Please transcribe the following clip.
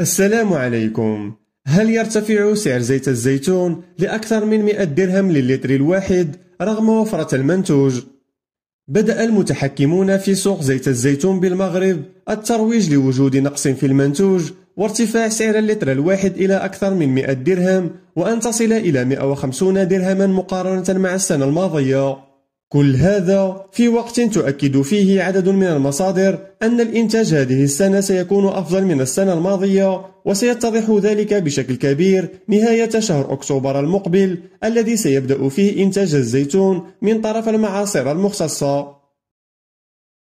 السلام عليكم هل يرتفع سعر زيت الزيتون لأكثر من 100 درهم للتر الواحد رغم وفرة المنتوج؟ بدأ المتحكمون في سوق زيت الزيتون بالمغرب الترويج لوجود نقص في المنتوج وارتفاع سعر اللتر الواحد إلى أكثر من 100 درهم وأن تصل إلى 150 درهما مقارنة مع السنة الماضية كل هذا في وقت تؤكد فيه عدد من المصادر أن الإنتاج هذه السنة سيكون أفضل من السنة الماضية وسيتضح ذلك بشكل كبير نهاية شهر أكتوبر المقبل الذي سيبدأ فيه إنتاج الزيتون من طرف المعاصر المختصة